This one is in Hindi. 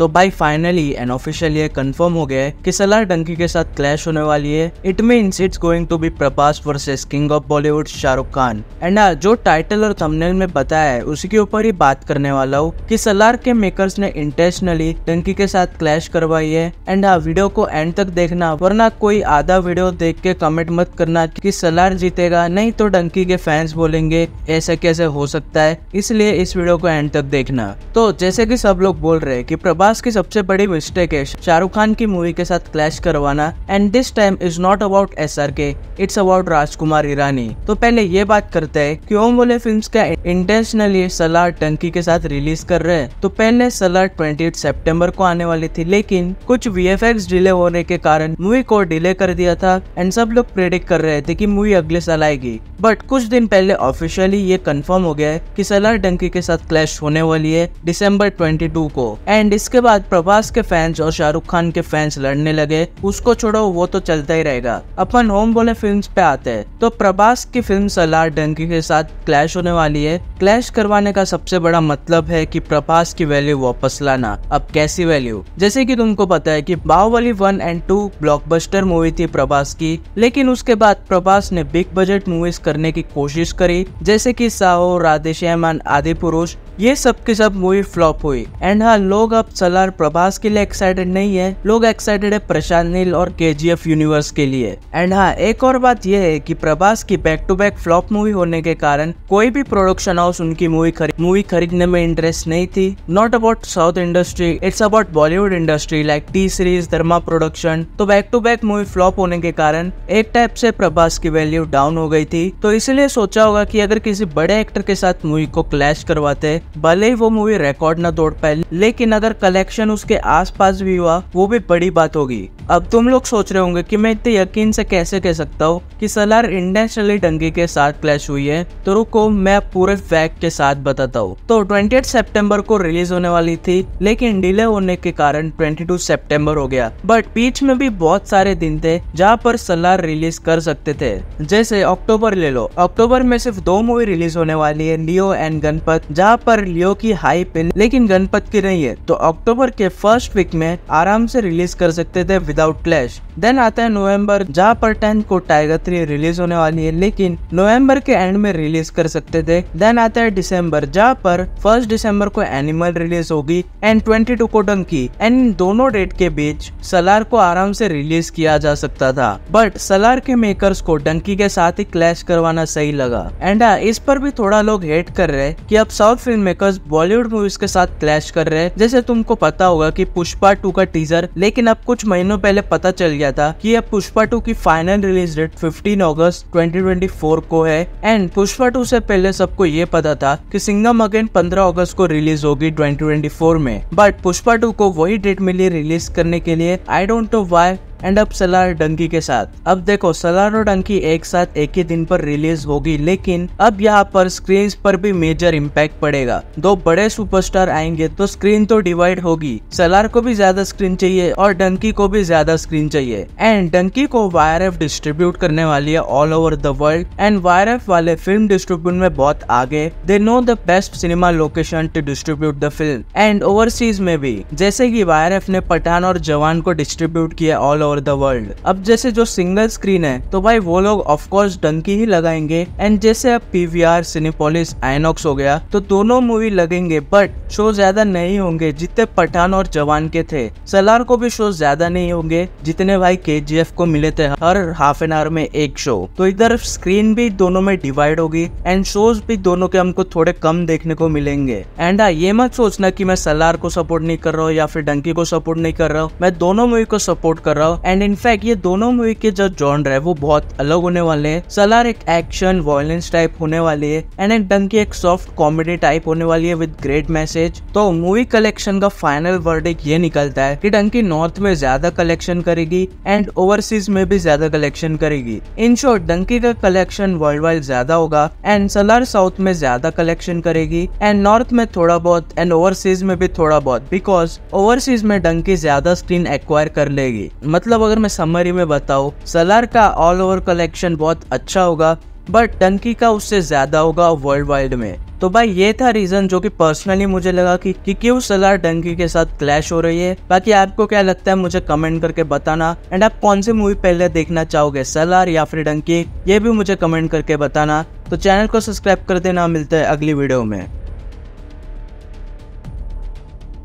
तो भाई फाइनली एंड ऑफिशियल ये कंफर्म हो गया है कि सलार डंकी के साथ क्लैश होने वाली है it means it's going to be Prabhas versus king of Bollywood Shahrukh Khan and जो टाइटल और थंबनेल में बताया है उसी के ऊपर ही बात करने वाला हूँ कि सलार के मेकर्स ने इंटेंशनली डंकी के साथ क्लैश करवाई है एंड हाँ वीडियो को एंड तक देखना वरना कोई आधा वीडियो देख के कमेंट मत करना की सलार जीतेगा नहीं तो डंकी के फैंस बोलेंगे ऐसा कैसे हो सकता है इसलिए इस वीडियो को एंड तक देखना तो जैसे की सब लोग बोल रहे की प्रभास इतिहास की सबसे बड़ी मिस्टेक है शाहरुख खान की मूवी के साथ क्लैश करवाना and this time is not about S R K it's about Rajkumar Irani तो पहले ये बात करते हैं कि ओम बोले फिल्म का इंटेंशनली सलार टंकी के साथ रिलीज कर रहे हैं तो पहले सलार ट्वेंटी सेप्टेम्बर को आने वाली थी लेकिन कुछ एक्स डिले होने के कारण मूवी को डिले कर दिया था एंड सब लोग प्रेडिक्ट कर रहे थे की मूवी अगले साल आएगी बट कुछ दिन पहले ऑफिशियली ये कंफर्म हो गया है की सलार टंकी के साथ क्लैश होने वाली है ट्वेंटी टू को एंड इसके इसके बाद प्रभास के फैंस और शाहरुख खान के फैंस लड़ने लगे उसको छोड़ो वो तो चलता ही रहेगा अपन होम बोले फिल्म पे आते हैं तो प्रभास की फिल्म सलार डंकी के साथ क्लैश होने वाली है क्लैश करवाने का सबसे बड़ा मतलब है की प्रभास की वैल्यू वापस लाना अब कैसी वैल्यू जैसे की तुमको पता है की Baahubali one and two blockbuster movie थी प्रभास की लेकिन उसके बाद प्रभास ने बिग बजट मूवीज करने की कोशिश करी जैसे की साहो राधेश्यामन आदि पुरुष ये सब की सब मूवी फ्लॉप हुई एंड हाँ लोग अब सलार प्रभास के लिए एक्साइटेड नहीं है लोग एक्साइटेड है प्रशांत नील और के यूनिवर्स के लिए एंड हाँ एक और बात यह है कि प्रभास की back to back flop movie होने के कारण कोई भी प्रोडक्शन हाउस उनकी मूवी मूवी खरीदने में इंटरेस्ट नहीं थी not about south industry it's about Bollywood industry like T series Dharma production तो back to back movie flop होने के कारण एक टाइप से प्रभास की वैल्यू डाउन हो गई थी तो इसलिए सोचा होगा कि अगर किसी बड़े एक्टर के साथ मूवी को क्लैश करवाते भले ही वो मूवी रिकॉर्ड न तोड़ पाए लेकिन अगर कल कलेक्शन उसके आसपास भी हुआ वो भी बड़ी बात होगी अब तुम लोग सोच रहे होंगे कि मैं इतने यकीन से कैसे कह सकता हूँ कि सलार इंटेंशनली डंगी के साथ क्लैश हुई है तो रुको मैं पूरे फैक्ट के साथ बताता हूँ तो ट्वेंटी सितंबर को रिलीज होने वाली थी लेकिन डिले होने के कारण 22 सितंबर हो गया बट बीच में भी बहुत सारे दिन थे जहाँ पर सलार रिलीज कर सकते थे जैसे अक्टूबर ले लो अक्टूबर में सिर्फ दो मूवी रिलीज होने वाली है लियो एंड गणपत जहाँ पर लियो की हाई पिन लेकिन गणपत की नहीं है तो अक्टूबर के फर्स्ट वीक में आराम से रिलीज कर सकते थे विदाउट क्लैश देन आता है नवंबर जहाँ पर टेंथ को टाइगर थ्री रिलीज होने वाली है लेकिन नवंबर के एंड में रिलीज कर सकते थे देन आता है दिसंबर जहाँ पर फर्स्ट दिसंबर को एनिमल रिलीज होगी एंड ट्वेंटी टू को डंकी एंड इन दोनों डेट के बीच सलार को आराम से रिलीज किया जा सकता था बट सलार के मेकर्स को डंकी के साथ ही क्लैश करवाना सही लगा एंड हाँ, इस पर भी थोड़ा लोग हेट कर रहे हैं कि अब south film makers Bollywood movies के साथ क्लैश कर रहे हैं जैसे तुमको को पता होगा कि पुष्पा टू का टीजर लेकिन अब कुछ महीनों पहले पता चल गया था कि अब पुष्पा टू की फाइनल रिलीज डेट 15 अगस्त 2024 को है एंड पुष्पा टू से पहले सबको ये पता था कि सिंगम अगेन 15 अगस्त को रिलीज होगी 2024 में बट पुष्पा टू को वही डेट मिली रिलीज करने के लिए I don't know why and अब सलार डंकी के साथ अब देखो सलार और डंकी एक साथ एक ही दिन पर रिलीज होगी लेकिन अब यहाँ पर स्क्रीन पर भी मेजर इम्पैक्ट पड़ेगा दो बड़े सुपरस्टार आएंगे तो स्क्रीन तो डिवाइड होगी सलार को भी ज्यादा स्क्रीन चाहिए और डंकी को भी ज्यादा स्क्रीन चाहिए एंड डंकी को वायर एफ डिस्ट्रीब्यूट करने वाली है all over the world and Y R F वाले फिल्म डिस्ट्रीब्यूट में बहुत आगे they know the best cinema location to distribute the film and overseas में भी जैसे की वायर एफ ने पठान और जवान को डिस्ट्रीब्यूट किया all over over the world अब जैसे जो सिंगल स्क्रीन है तो भाई वो लोग ऑफकोर्स डंकी ही लगाएंगे एंड जैसे अब P V R Cinepolis INOX हो गया तो दोनों मूवी लगेंगे बट शो ज्यादा नहीं होंगे जितने पठान और जवान के थे सलार को भी शो ज्यादा नहीं होंगे जितने भाई के जी एफ को मिले थे हर हाफ एन आवर में एक शो तो इधर स्क्रीन भी दोनों में डिवाइड होगी एंड शोज भी दोनों के हमको थोड़े कम देखने को मिलेंगे एंड ये मत सोचना कि मैं सलार को सपोर्ट नहीं कर रहा हूँ या फिर डंकी को सपोर्ट नहीं कर रहा हूँ मैं दोनों मूवी को सपोर्ट कर रहा हूँ एंड इनफैक्ट ये दोनों मूवी के जो जॉनर है वो बहुत अलग होने वाले हैं सलार एक एक्शन वॉयलेंस टाइप होने वाली है एंड एक डंकी की एक सॉफ्ट कॉमेडी टाइप होने वाली है विद ग्रेट मैसेज तो मूवी कलेक्शन का फाइनल वर्ड एक ये निकलता है कि डंकी नॉर्थ में ज्यादा कलेक्शन करेगी एंड ओवरसीज में भी ज्यादा कलेक्शन करेगी इन शॉर्ट डंकी का कलेक्शन वर्ल्ड वाइड ज्यादा होगा एंड सलार साउथ में ज्यादा कलेक्शन करेगी एंड नॉर्थ में थोड़ा बहुत एंड ओवरसीज में भी थोड़ा बहुत बिकॉज ओवरसीज में डंकी ज्यादा स्क्रीन एक्वायर कर लेगी मतलब मतलब अगर मैं समरी में बताऊँ सलार का ऑल ओवर कलेक्शन बहुत अच्छा होगा बट टंकी का उससे ज़्यादा होगा वर्ल्ड वाइड में तो भाई ये था रीज़न जो कि पर्सनली मुझे लगा कि, कि क्यों सलार डंकी के साथ क्लैश हो रही है बाकी आपको क्या लगता है मुझे कमेंट करके बताना एंड आप कौन सी मूवी पहले देखना चाहोगे सलार या फिर डंकी ये भी मुझे कमेंट करके बताना तो चैनल को सब्सक्राइब कर देना मिलता है अगली वीडियो में